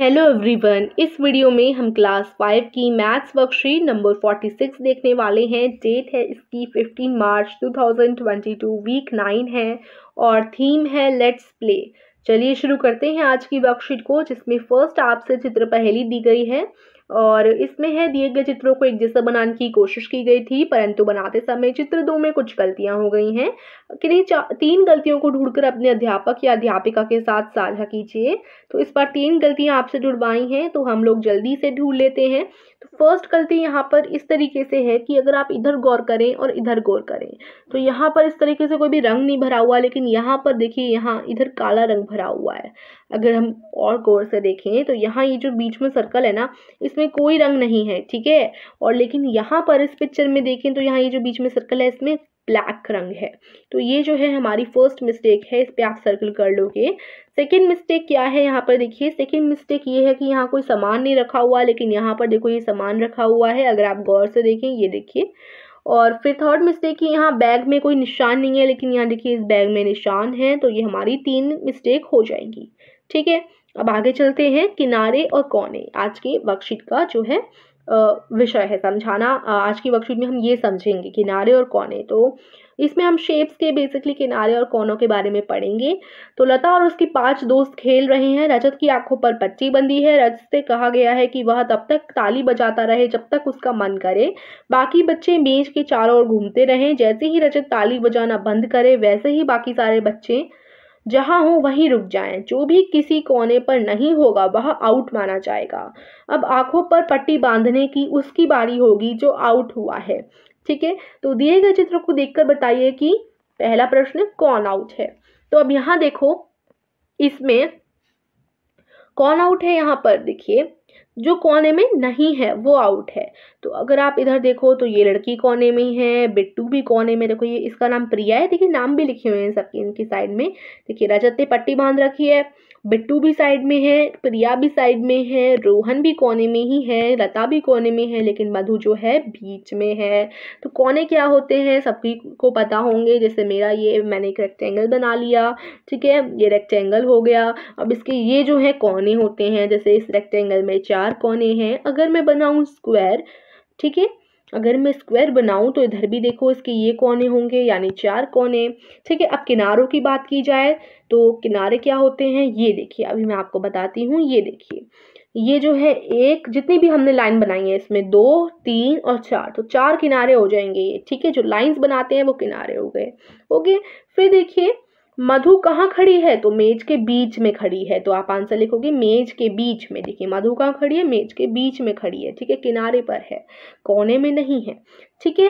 Hello everyone इस वीडियो में हम क्लास फाइव की maths worksheet number forty six देखने वाले हैं डेट है इसकी fifteen March two thousand twenty two week nine है और थीम है लेट्स प्ले चलिए शुरू करते हैं आज की वर्कशीट को जिसमें फर्स्ट आपसे चित्र पहेली दी गई है और इसमें है दिए गए चित्रों को एक जैसा बनाने की कोशिश की गई थी परंतु बनाते समय चित्र दो में कुछ गलतियां हो गई हैं किन्हीं तीन गलतियों को ढूंढकर अपने अध्यापक या अध्यापिका के साथ साझा कीजिए तो इस बार तीन गलतियां आपसे जुड़वाई हैं तो हम लोग जल्दी से ढूंढ लेते हैं तो फर्स्ट गलती यहाँ पर इस तरीके से है कि अगर आप इधर गौर करें और इधर गौर करें तो यहाँ पर इस तरीके से कोई भी रंग नहीं भरा हुआ लेकिन यहाँ पर देखिए यहाँ इधर काला रंग भरा हुआ है अगर हम और गौर से देखें तो यहाँ ये जो बीच में सर्कल है ना इस इसमें कोई रंग नहीं है ठीक है और लेकिन यहाँ पर इस पिक्चर में देखें तो यहाँ ये जो बीच में सर्कल है इसमें ब्लैक रंग है तो ये जो है हमारी फर्स्ट मिस्टेक है इस पर आप सर्कल कर लोगे सेकेंड मिस्टेक क्या है यहाँ पर देखिए सेकेंड मिस्टेक ये है कि यहाँ कोई सामान नहीं रखा हुआ लेकिन यहाँ पर देखो ये सामान रखा हुआ है अगर आप गौर से देखें ये देखिए और फिर थर्ड मिस्टेक कि यहाँ बैग में कोई निशान नहीं है लेकिन यहाँ देखिए इस बैग में निशान है तो ये हमारी तीन मिस्टेक हो जाएंगी ठीक है अब आगे चलते हैं किनारे और कोने आज के वर्कशीट का जो है विषय है समझाना आज की वर्कशीट में हम ये समझेंगे किनारे और कोने तो इसमें हम शेप्स के बेसिकली किनारे और कोनों के बारे में पढ़ेंगे तो लता और उसके पांच दोस्त खेल रहे हैं रजत की आंखों पर पट्टी बंधी है रजत से कहा गया है कि वह तब तक ताली बजाता रहे जब तक उसका मन करे बाकी बच्चे मेज के चारों ओर घूमते रहें जैसे ही रजत ताली बजाना बंद करे वैसे ही बाकी सारे बच्चे जहाँ हो वहीं रुक जाएं जो भी किसी कोने पर नहीं होगा वह आउट माना जाएगा अब आंखों पर पट्टी बांधने की उसकी बारी होगी जो आउट हुआ है ठीक है तो दिए गए चित्र को देखकर बताइए कि पहला प्रश्न कौन आउट है तो अब यहाँ देखो इसमें कौन आउट है यहाँ पर देखिए जो कोने में नहीं है वो आउट है तो अगर आप इधर देखो तो ये लड़की कोने में ही है बिट्टू भी कोने में देखो ये इसका नाम प्रिया है देखिए नाम भी लिखे हुए हैं सबके इनकी साइड में देखिए रजत ने पट्टी बांध रखी है बिट्टू भी साइड में है प्रिया भी साइड में है रोहन भी कोने में ही है लता भी कोने में है लेकिन मधु जो है बीच में है तो कोने क्या होते हैं सभी को पता होंगे जैसे मेरा ये मैंने एक रेक्टेंगल बना लिया ठीक है ये रेक्टेंगल हो गया अब इसके ये जो है कोने होते हैं जैसे इस रेक्टेंगल में चार कोने हैं अगर मैं बनाऊँ स्क्वायर ठीक है अगर मैं स्क्वायर बनाऊँ तो इधर भी देखो इसके ये कोने होंगे यानी चार कोने ठीक है अब किनारों की बात की जाए तो किनारे क्या होते हैं ये देखिए अभी मैं आपको बताती हूँ ये देखिए ये जो है एक जितनी भी हमने लाइन बनाई है इसमें दो तीन और चार तो चार किनारे हो जाएंगे ये ठीक है जो लाइंस बनाते हैं वो किनारे हो गए ओके फिर देखिए मधु कहाँ खड़ी है तो मेज के बीच में खड़ी है तो आप आंसर लिखोगे मेज के बीच में देखिए मधु कहाँ खड़ी है मेज के बीच में खड़ी है ठीक है किनारे पर है कोने में नहीं है ठीक है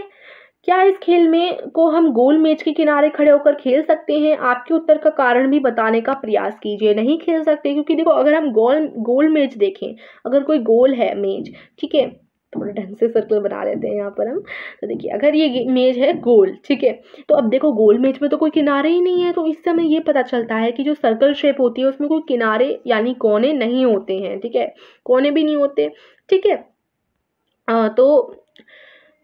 क्या इस खेल में को हम गोल मेज के किनारे खड़े होकर खेल सकते हैं आपके उत्तर का कारण भी बताने का प्रयास कीजिए नहीं खेल सकते क्योंकि देखो अगर हम गोल गोल मेज देखें अगर कोई गोल है मेज ठीक है थोड़ा ढंग से सर्कल बना लेते हैं यहाँ पर हम तो देखिए अगर ये मेज है गोल ठीक है तो अब देखो गोल मेज में तो कोई किनारे ही नहीं है तो इससे हमें ये पता चलता है कि जो सर्कल शेप होती है उसमें कोई किनारे यानी कोने नहीं होते हैं ठीक है कोने भी नहीं होते ठीक है तो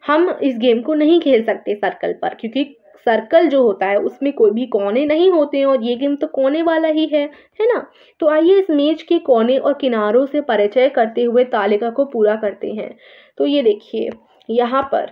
हम इस गेम को नहीं खेल सकते सर्कल पर क्योंकि सर्कल जो होता है उसमें कोई भी कोने नहीं होते हैं और ये गेम तो कोने वाला ही है है ना तो आइए इस मेज के कोने और किनारों से परिचय करते हुए तालिका को पूरा करते हैं तो ये देखिए यहाँ पर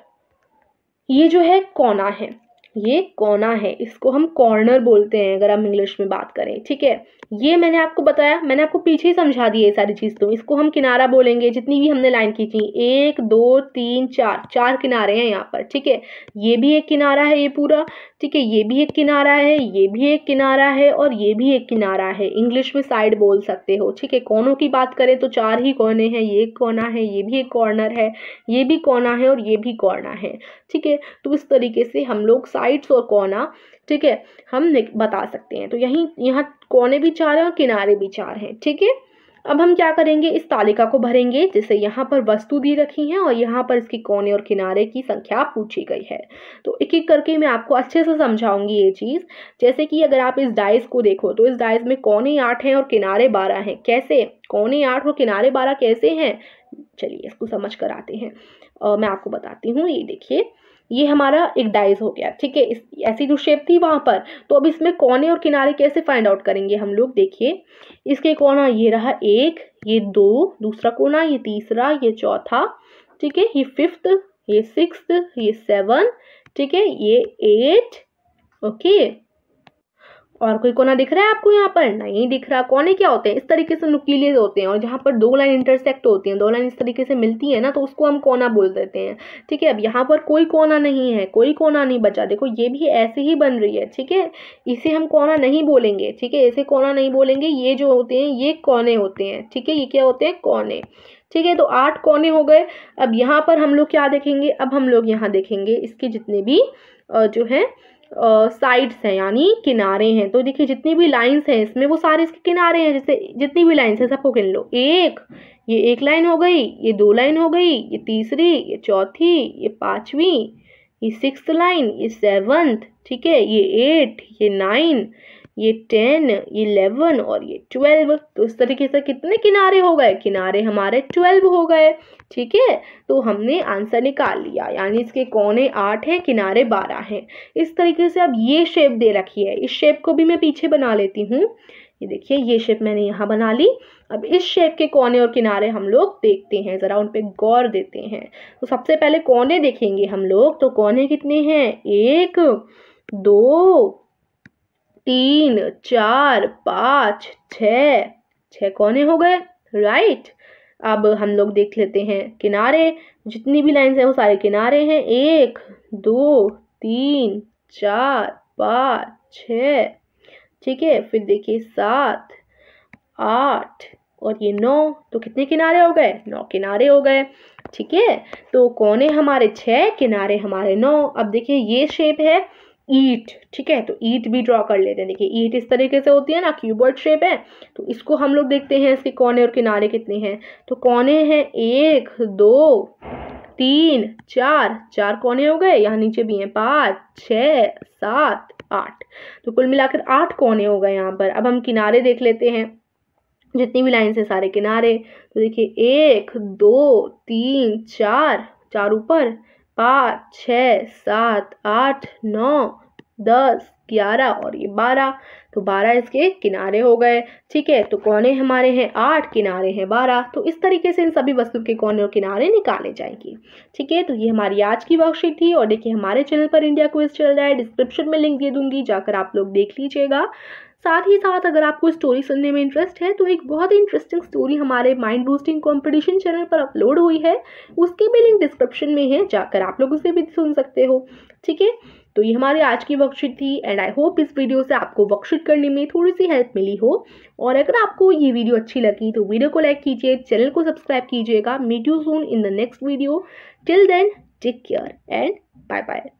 ये जो है कोना है ये कोना है इसको हम कॉर्नर बोलते हैं अगर हम इंग्लिश में बात करें ठीक है ये मैंने आपको बताया मैंने आपको पीछे ही समझा दिया ये सारी चीज़ तो इसको हम किनारा बोलेंगे जितनी भी हमने लाइन खींची एक दो तीन चार चार किनारे हैं यहाँ पर ठीक है ये भी एक किनारा है ये पूरा ठीक है ये भी एक किनारा है ये भी एक किनारा है और ये भी एक किनारा है इंग्लिश में साइड बोल सकते हो ठीक है कोनों की बात करें तो चार ही कोने हैं ये एक कोना है ये भी एक कॉर्नर है ये भी कोना है और ये भी कोना है ठीक है तो इस तरीके से हम लोग साइड्स और तो कोना ठीक है हम बता सकते हैं तो यहीं यहाँ कोने भी चार हैं और किनारे भी चार हैं ठीक है अब हम क्या करेंगे इस तालिका को भरेंगे जिसे यहाँ पर वस्तु दी रखी है और यहाँ पर इसके कोने और किनारे की संख्या पूछी गई है तो एक एक करके मैं आपको अच्छे से समझाऊंगी ये चीज़ जैसे कि अगर आप इस डाइस को देखो तो इस डाइस में कोने आठ हैं और किनारे बारह हैं कैसे कोने आठ और किनारे बारह कैसे हैं चलिए इसको समझ कर आते हैं आ, मैं आपको बताती हूँ ये देखिए ये हमारा एक डाइज हो गया ठीक है इस ऐसी जो शेप थी वहाँ पर तो अब इसमें कोने और किनारे कैसे फाइंड आउट करेंगे हम लोग देखिए इसके कोना ये रहा एक ये दो दूसरा कोना ये तीसरा ये चौथा ठीक है ये फिफ्थ ये सिक्स ये सेवन ठीक है ये एट ओके okay. और कोई कोना दिख रहा है आपको यहाँ पर नहीं दिख रहा कोने क्या होते हैं इस तरीके से नुकीले होते हैं और जहाँ पर दो लाइन इंटरसेक्ट होती हैं दो लाइन इस तरीके से मिलती है ना तो उसको हम कोना बोल देते हैं ठीक है अब यहाँ पर कोई कोना नहीं है कोई कोना नहीं बचा देखो ये भी ऐसे ही बन रही है ठीक है इसे हम कोना नहीं बोलेंगे ठीक है ऐसे कोना नहीं बोलेंगे ये जो होते हैं ये कोने होते हैं ठीक है ये क्या होते हैं कोने ठीक है तो आठ कोने हो गए अब यहाँ पर हम लोग क्या देखेंगे अब हम लोग यहाँ देखेंगे इसके जितने भी जो है साइड्स हैं यानी किनारे हैं तो देखिए जितनी भी लाइंस हैं इसमें वो सारे इसके किनारे हैं जैसे जितनी भी लाइंस हैं सबको गिन लो एक ये एक लाइन हो गई ये दो लाइन हो गई ये तीसरी ये चौथी ये पांचवी ये सिक्स लाइन ये सेवन्थ ठीक है ये एट ये नाइन ये टेन ये इलेवन और ये ट्वेल्व तो इस तरीके से कितने किनारे हो गए किनारे हमारे ट्वेल्व हो गए ठीक है तो हमने आंसर निकाल लिया यानी इसके कोने आठ हैं किनारे बारह हैं इस तरीके से अब ये शेप दे रखी है इस शेप को भी मैं पीछे बना लेती हूँ ये देखिए ये शेप मैंने यहाँ बना ली अब इस शेप के कोने और किनारे हम लोग देखते हैं ज़रा उन पर गौर देते हैं तो सबसे पहले कोने देखेंगे हम लोग तो कोने कितने हैं एक दो तीन चार पाँच छ छ कोने हो गए राइट अब हम लोग देख लेते हैं किनारे जितनी भी लाइंस हैं वो सारे किनारे हैं एक दो तीन चार पाँच छ ठीक है फिर देखिए सात आठ और ये नौ तो कितने किनारे हो गए नौ किनारे हो गए ठीक है तो कोने हमारे छः किनारे हमारे नौ अब देखिए ये शेप है ईट ठीक है तो ईट भी ड्रॉ कर लेते हैं देखिए ईट इस तरीके से होती है ना क्यूबर्ड शेप है तो इसको हम लोग देखते हैं इसके कोने और किनारे कितने हैं तो कोने हैं एक दो तीन चार चार कोने हो गए यहाँ नीचे भी हैं पाँच छ सात आठ तो कुल मिलाकर आठ कोने हो गए यहाँ पर अब हम किनारे देख लेते हैं जितनी भी लाइन है सारे किनारे तो देखिए एक दो तीन चार चार ऊपर पाँच छ सात आठ नौ दस ग्यारह और ये बारह तो बारह इसके किनारे हो गए ठीक है तो कोने हमारे हैं आठ किनारे हैं बारह तो इस तरीके से इन सभी वस्तु के कोने और किनारे निकाले जाएंगे ठीक है तो ये हमारी आज की वर्कशीट थी और देखिए हमारे चैनल पर इंडिया क्विज चल रहा है डिस्क्रिप्शन में लिंक दे दूंगी जाकर आप लोग देख लीजिएगा साथ ही साथ अगर आपको स्टोरी सुनने में इंटरेस्ट है तो एक बहुत ही इंटरेस्टिंग स्टोरी हमारे माइंड बूस्टिंग कंपटीशन चैनल पर अपलोड हुई है उसकी भी लिंक डिस्क्रिप्शन में है जाकर आप लोग उसे भी सुन सकते हो ठीक है तो ये हमारी आज की वर्कशीट थी एंड आई होप इस वीडियो से आपको वर्कशीट करने में थोड़ी सी हेल्प मिली हो और अगर आपको ये वीडियो अच्छी लगी तो वीडियो को लाइक कीजिए चैनल को सब्सक्राइब कीजिएगा meet you soon in the next video till then take care and bye bye